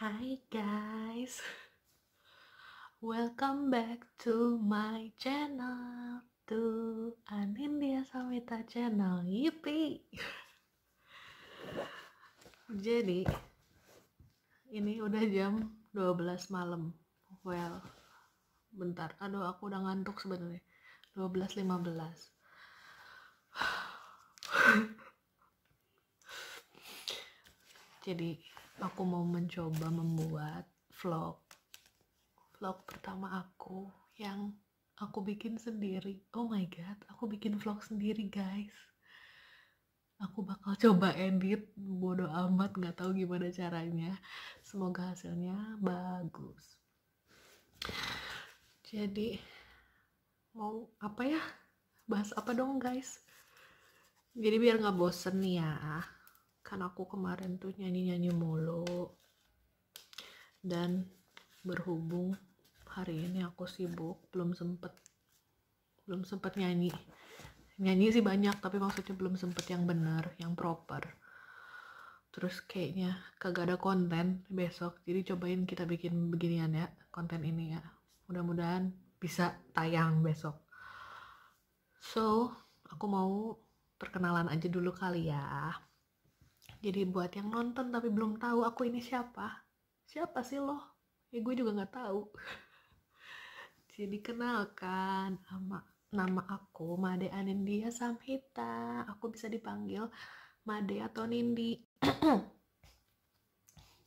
Hi guys, welcome back to my channel, to Anindya Samita channel, yippee! Jadi, ini udah jam 12 malam, well, bentar, aduh aku udah ngantuk sebenarnya, 12.15 Jadi, aku mau mencoba membuat vlog vlog pertama aku yang aku bikin sendiri oh my god aku bikin vlog sendiri guys aku bakal coba edit bodo amat nggak tahu gimana caranya semoga hasilnya bagus jadi mau apa ya bahas apa dong guys jadi biar nggak bosen ya kan aku kemarin tuh nyanyi nyanyi mulu dan berhubung hari ini aku sibuk belum sempet belum sempet nyanyi nyanyi sih banyak tapi maksudnya belum sempet yang benar yang proper terus kayaknya kagak ada konten besok jadi cobain kita bikin beginian ya konten ini ya mudah-mudahan bisa tayang besok so aku mau perkenalan aja dulu kali ya jadi buat yang nonton tapi belum tahu aku ini siapa siapa sih lo ya gue juga nggak tahu jadi kenalkan nama nama aku Made Anindya Samhita aku bisa dipanggil Made atau Nindi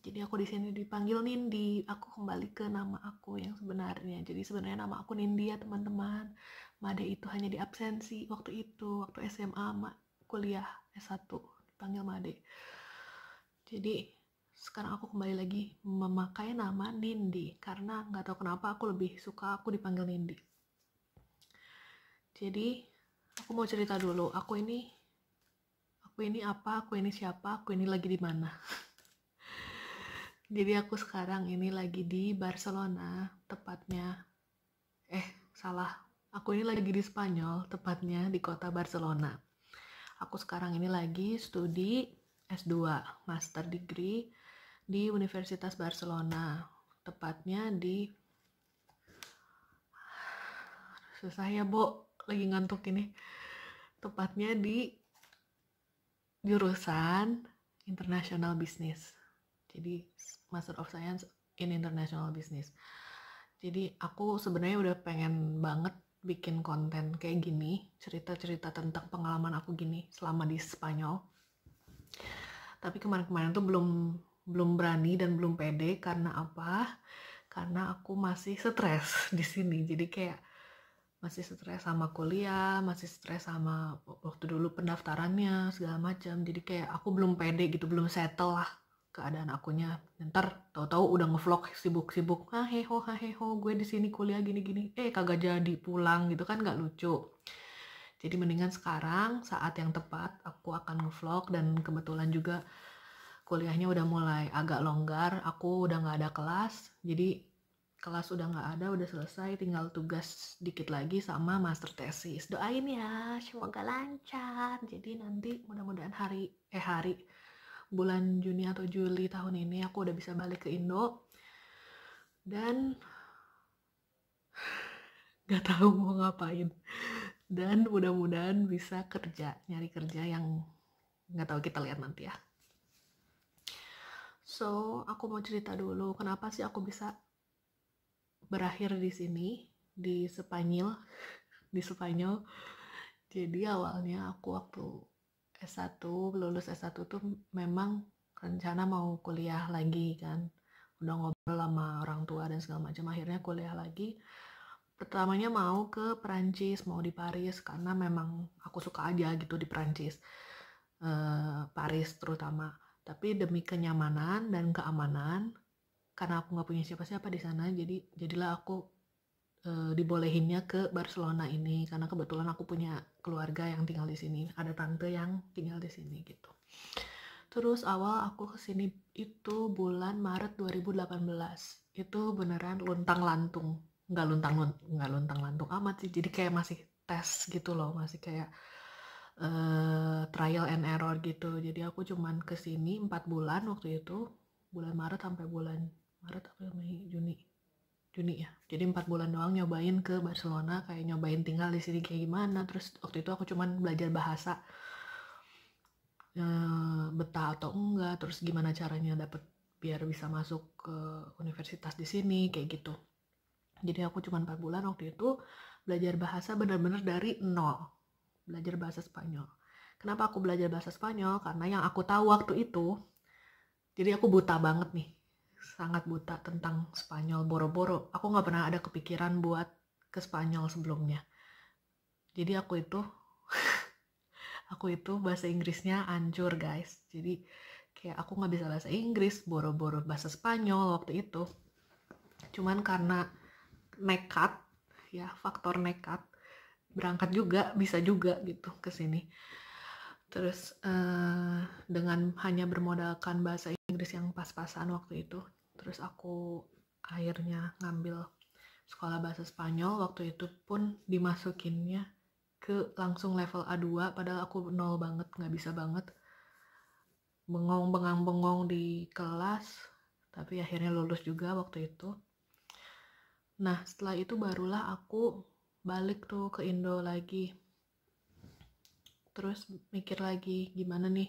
jadi aku di sini dipanggil Nindi aku kembali ke nama aku yang sebenarnya jadi sebenarnya nama aku Nindi ya teman-teman Made itu hanya di absensi waktu itu waktu SMA kuliah S1 dipanggil Made jadi sekarang aku kembali lagi memakai nama Nindi karena nggak tahu kenapa aku lebih suka aku dipanggil Nindi. Jadi aku mau cerita dulu, aku ini aku ini apa, aku ini siapa, aku ini lagi di mana. Jadi aku sekarang ini lagi di Barcelona, tepatnya eh salah, aku ini lagi di Spanyol, tepatnya di kota Barcelona. Aku sekarang ini lagi studi S2, master degree di Universitas Barcelona, tepatnya di susah ya, Bo, lagi ngantuk ini. Tepatnya di jurusan International Business. Jadi Master of Science in International Business. Jadi aku sebenarnya udah pengen banget bikin konten kayak gini, cerita-cerita tentang pengalaman aku gini selama di Spanyol. Tapi kemarin-kemarin tuh belum belum berani dan belum pede karena apa? Karena aku masih stres di sini. Jadi kayak masih stres sama kuliah, masih stres sama waktu dulu pendaftarannya segala macam. Jadi kayak aku belum pede gitu, belum settle lah keadaan akunya. Ntar tahu-tahu udah ngevlog sibuk-sibuk. Ah heho, ah heho, gue di sini kuliah gini-gini. Eh kagak jadi pulang gitu kan nggak lucu. Jadi mendingan sekarang saat yang tepat aku akan ngevlog dan kebetulan juga kuliahnya udah mulai agak longgar aku udah nggak ada kelas jadi kelas udah nggak ada udah selesai tinggal tugas dikit lagi sama master tesis doain ya semoga lancar jadi nanti mudah-mudahan hari eh hari bulan Juni atau Juli tahun ini aku udah bisa balik ke Indo dan nggak tahu mau ngapain dan mudah-mudahan bisa kerja nyari kerja yang nggak tahu kita lihat nanti ya So, aku mau cerita dulu kenapa sih aku bisa berakhir di sini di Spanyol, di Spanyol. Jadi awalnya aku waktu S1 lulus S1 tuh memang rencana mau kuliah lagi kan. Udah ngobrol sama orang tua dan segala macam akhirnya kuliah lagi. Pertamanya mau ke Perancis, mau di Paris karena memang aku suka aja gitu di Perancis. Eh, Paris terutama tapi demi kenyamanan dan keamanan karena aku nggak punya siapa-siapa di sana jadi jadilah aku e, dibolehinnya ke Barcelona ini karena kebetulan aku punya keluarga yang tinggal di sini ada tante yang tinggal di sini gitu terus awal aku kesini itu bulan Maret 2018 itu beneran luntang lantung nggak luntang nggak luntang lantung amat sih jadi kayak masih tes gitu loh masih kayak uh, trial and error gitu jadi aku cuman kesini empat bulan waktu itu bulan Maret sampai bulan Maret apa Mei Juni Juni ya jadi empat bulan doang nyobain ke Barcelona kayak nyobain tinggal di sini kayak gimana terus waktu itu aku cuman belajar bahasa uh, eh, betah atau enggak terus gimana caranya dapet biar bisa masuk ke universitas di sini kayak gitu jadi aku cuma empat bulan waktu itu belajar bahasa benar-benar dari nol belajar bahasa Spanyol. Kenapa aku belajar bahasa Spanyol? Karena yang aku tahu waktu itu, jadi aku buta banget nih, sangat buta tentang Spanyol boro-boro. Aku nggak pernah ada kepikiran buat ke Spanyol sebelumnya. Jadi aku itu, aku itu bahasa Inggrisnya hancur guys. Jadi kayak aku nggak bisa bahasa Inggris, boro-boro bahasa Spanyol waktu itu. Cuman karena nekat, ya faktor nekat berangkat juga bisa juga gitu ke sini terus uh, dengan hanya bermodalkan bahasa Inggris yang pas-pasan waktu itu terus aku akhirnya ngambil sekolah bahasa Spanyol waktu itu pun dimasukinnya ke langsung level A2 padahal aku nol banget nggak bisa banget bengong bengang bengong di kelas tapi akhirnya lulus juga waktu itu nah setelah itu barulah aku balik tuh ke Indo lagi terus mikir lagi gimana nih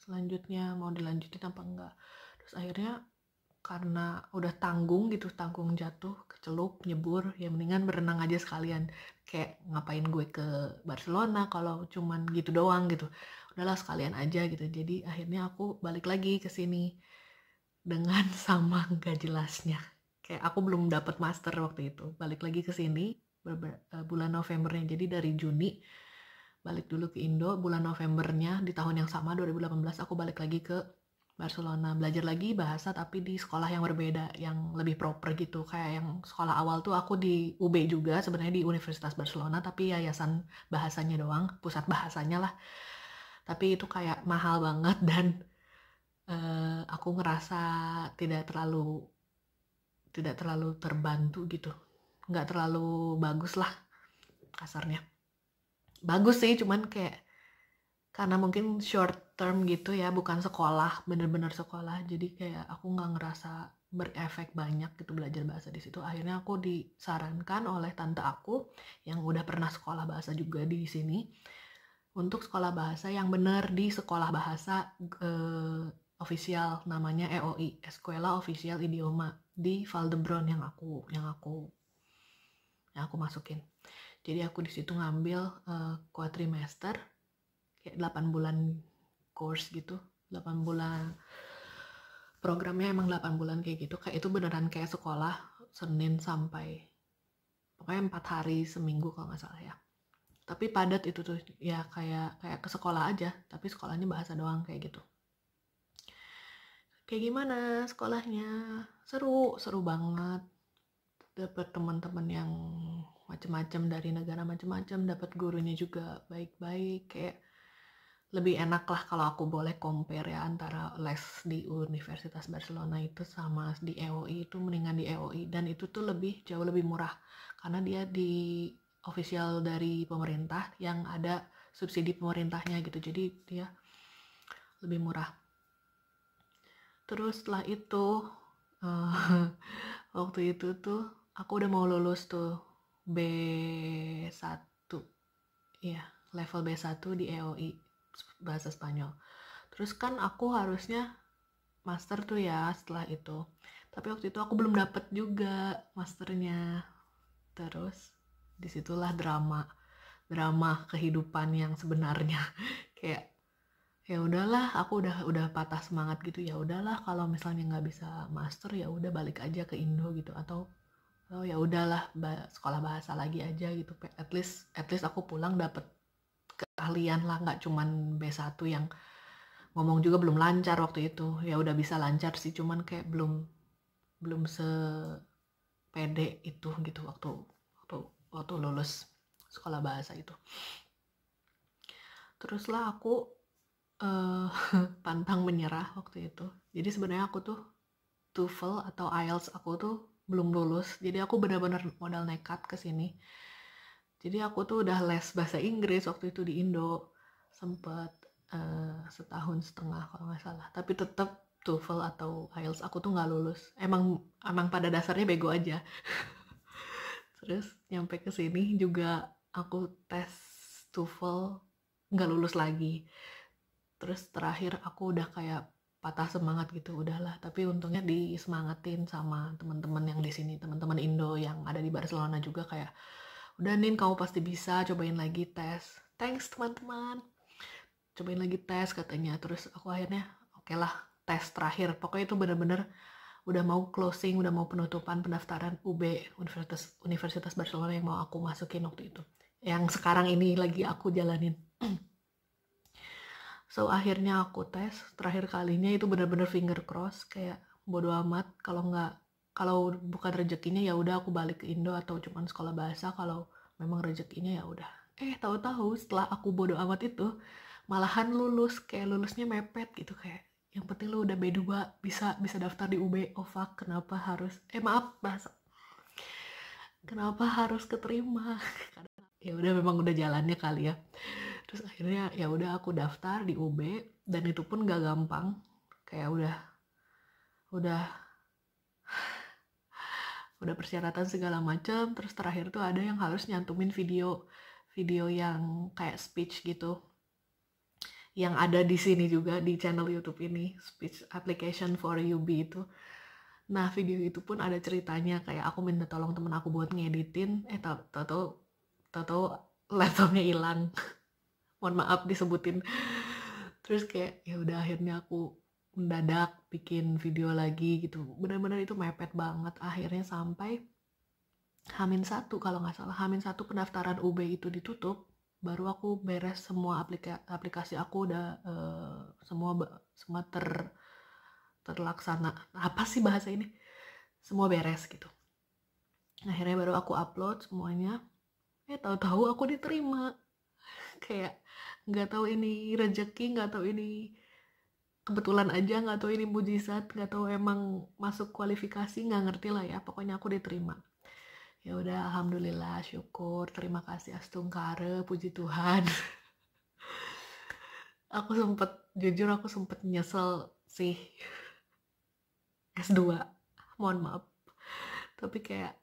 selanjutnya mau dilanjutin apa enggak terus akhirnya karena udah tanggung gitu tanggung jatuh kecelup nyebur ya mendingan berenang aja sekalian kayak ngapain gue ke Barcelona kalau cuman gitu doang gitu udahlah sekalian aja gitu jadi akhirnya aku balik lagi ke sini dengan sama gak jelasnya kayak aku belum dapat master waktu itu balik lagi ke sini Eh, bulan Novembernya. Jadi dari Juni balik dulu ke Indo bulan Novembernya di tahun yang sama 2018 aku balik lagi ke Barcelona belajar lagi bahasa tapi di sekolah yang berbeda yang lebih proper gitu kayak yang sekolah awal tuh aku di UB juga sebenarnya di Universitas Barcelona tapi yayasan bahasanya doang pusat bahasanya lah tapi itu kayak mahal banget dan uh, aku ngerasa tidak terlalu tidak terlalu terbantu gitu nggak terlalu bagus lah kasarnya bagus sih cuman kayak karena mungkin short term gitu ya bukan sekolah bener-bener sekolah jadi kayak aku nggak ngerasa berefek banyak gitu belajar bahasa di situ akhirnya aku disarankan oleh tante aku yang udah pernah sekolah bahasa juga di sini untuk sekolah bahasa yang benar di sekolah bahasa eh, official namanya EOI Escuela Official Idioma di Valdebron yang aku yang aku yang aku masukin. Jadi aku di situ ngambil uh, kayak 8 bulan course gitu, 8 bulan programnya emang 8 bulan kayak gitu. Kayak itu beneran kayak sekolah Senin sampai pokoknya empat hari seminggu kalau nggak salah ya. Tapi padat itu tuh ya kayak kayak ke sekolah aja, tapi sekolahnya bahasa doang kayak gitu. Kayak gimana sekolahnya? Seru, seru banget dapat teman-teman yang macam-macam dari negara macam-macam dapat gurunya juga baik-baik kayak lebih enak lah kalau aku boleh compare ya antara les di Universitas Barcelona itu sama di EOI itu mendingan di EOI dan itu tuh lebih jauh lebih murah karena dia di official dari pemerintah yang ada subsidi pemerintahnya gitu jadi dia lebih murah terus setelah itu uh, waktu itu tuh aku udah mau lulus tuh B1 ya level B1 di EOI bahasa Spanyol terus kan aku harusnya master tuh ya setelah itu tapi waktu itu aku belum dapet juga masternya terus disitulah drama drama kehidupan yang sebenarnya kayak ya udahlah aku udah udah patah semangat gitu ya udahlah kalau misalnya nggak bisa master ya udah balik aja ke Indo gitu atau oh ya udahlah sekolah bahasa lagi aja gitu at least at least aku pulang dapet keahlian lah nggak cuman B1 yang ngomong juga belum lancar waktu itu ya udah bisa lancar sih cuman kayak belum belum se pede itu gitu waktu waktu waktu lulus sekolah bahasa itu teruslah aku uh, pantang menyerah waktu itu jadi sebenarnya aku tuh TOEFL atau IELTS aku tuh belum lulus jadi aku benar-benar modal nekat ke sini jadi aku tuh udah les bahasa Inggris waktu itu di Indo sempet uh, setahun setengah kalau nggak salah tapi tetap TOEFL atau IELTS aku tuh nggak lulus emang emang pada dasarnya bego aja terus nyampe ke sini juga aku tes TOEFL nggak lulus lagi terus terakhir aku udah kayak patah semangat gitu udahlah tapi untungnya disemangatin sama teman-teman yang di sini teman-teman Indo yang ada di Barcelona juga kayak udah Nin kamu pasti bisa cobain lagi tes thanks teman-teman cobain lagi tes katanya terus aku akhirnya oke okay lah tes terakhir pokoknya itu bener-bener udah mau closing, udah mau penutupan pendaftaran UB Universitas Universitas Barcelona yang mau aku masukin waktu itu. Yang sekarang ini lagi aku jalanin. so akhirnya aku tes terakhir kalinya itu bener-bener finger cross kayak bodo amat kalau nggak kalau bukan rezekinya ya udah aku balik ke Indo atau cuman sekolah bahasa kalau memang rezekinya ya udah eh tahu-tahu setelah aku bodo amat itu malahan lulus kayak lulusnya mepet gitu kayak yang penting lu udah B2 bisa bisa daftar di UB oh fuck kenapa harus eh maaf bahasa kenapa harus keterima ya udah memang udah jalannya kali ya terus akhirnya ya udah aku daftar di UB dan itu pun gak gampang kayak udah udah udah persyaratan segala macam terus terakhir tuh ada yang harus nyantumin video video yang kayak speech gitu yang ada di sini juga di channel YouTube ini speech application for UB itu nah video itu pun ada ceritanya kayak aku minta tolong temen aku buat ngeditin eh tau tau tau, laptopnya hilang mohon maaf disebutin terus kayak ya udah akhirnya aku mendadak bikin video lagi gitu benar-benar itu mepet banget akhirnya sampai Hamin satu kalau nggak salah Hamin satu pendaftaran UB itu ditutup baru aku beres semua aplikasi aplikasi aku udah uh, semua semua ter terlaksana apa sih bahasa ini semua beres gitu akhirnya baru aku upload semuanya eh tahu-tahu aku diterima kayak nggak tahu ini rezeki, nggak tahu ini kebetulan aja nggak tahu ini mujizat nggak tahu emang masuk kualifikasi nggak ngerti lah ya pokoknya aku diterima ya udah alhamdulillah syukur terima kasih astungkare puji Tuhan aku sempet jujur aku sempet nyesel sih S2 mohon maaf tapi kayak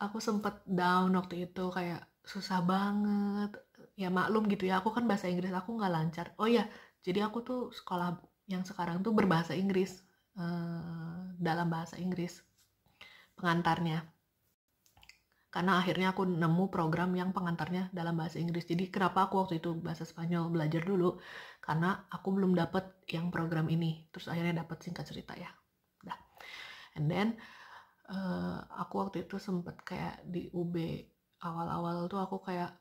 aku sempet down waktu itu kayak susah banget ya maklum gitu ya aku kan bahasa Inggris aku nggak lancar oh ya jadi aku tuh sekolah yang sekarang tuh berbahasa Inggris eh, dalam bahasa Inggris pengantarnya karena akhirnya aku nemu program yang pengantarnya dalam bahasa Inggris. Jadi kenapa aku waktu itu bahasa Spanyol belajar dulu? Karena aku belum dapet yang program ini. Terus akhirnya dapet singkat cerita ya. Dah. And then uh, aku waktu itu sempet kayak di UB awal-awal tuh aku kayak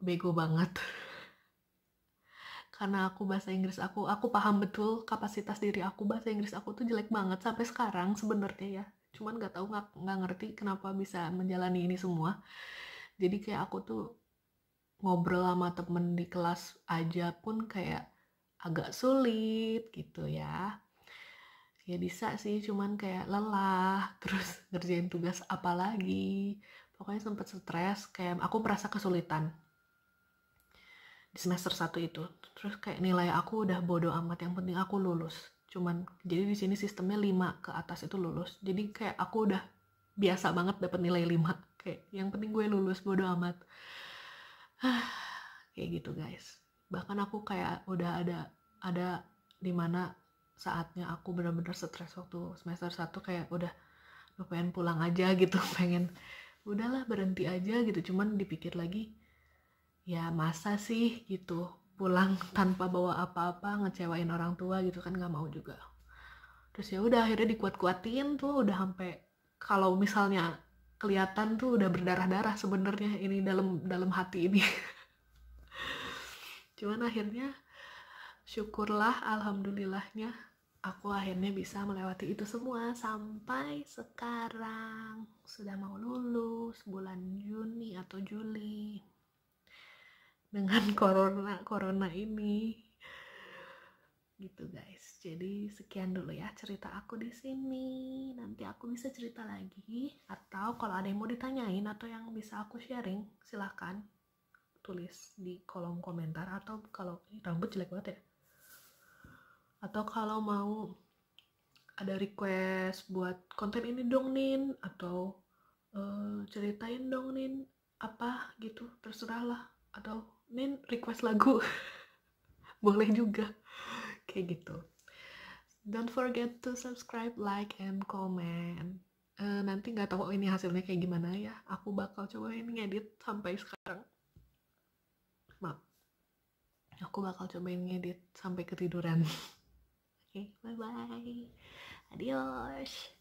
bego banget karena aku bahasa Inggris aku aku paham betul kapasitas diri aku bahasa Inggris aku tuh jelek banget sampai sekarang sebenarnya ya cuman nggak tahu nggak nggak ngerti kenapa bisa menjalani ini semua jadi kayak aku tuh ngobrol sama temen di kelas aja pun kayak agak sulit gitu ya ya bisa sih cuman kayak lelah terus ngerjain tugas apalagi pokoknya sempat stres kayak aku merasa kesulitan di semester satu itu terus kayak nilai aku udah bodoh amat yang penting aku lulus cuman jadi di sini sistemnya 5 ke atas itu lulus jadi kayak aku udah biasa banget dapat nilai 5 kayak yang penting gue lulus bodoh amat kayak gitu guys bahkan aku kayak udah ada ada di mana saatnya aku benar-benar stres waktu semester satu kayak udah pengen pulang aja gitu pengen udahlah berhenti aja gitu cuman dipikir lagi ya masa sih gitu pulang tanpa bawa apa-apa ngecewain orang tua gitu kan nggak mau juga terus ya udah akhirnya dikuat-kuatin tuh udah sampai kalau misalnya kelihatan tuh udah berdarah-darah sebenarnya ini dalam dalam hati ini cuman akhirnya syukurlah alhamdulillahnya aku akhirnya bisa melewati itu semua sampai sekarang sudah mau lulus bulan Juni atau Juli dengan corona corona ini gitu guys jadi sekian dulu ya cerita aku di sini nanti aku bisa cerita lagi atau kalau ada yang mau ditanyain atau yang bisa aku sharing silahkan tulis di kolom komentar atau kalau rambut jelek banget ya atau kalau mau ada request buat konten ini dong Nin atau uh, ceritain dong Nin apa gitu terserah lah atau Min request lagu boleh juga kayak gitu don't forget to subscribe like and comment uh, nanti nggak tahu ini hasilnya kayak gimana ya aku bakal coba ini ngedit sampai sekarang maaf aku bakal cobain ngedit sampai ketiduran oke okay, bye bye adios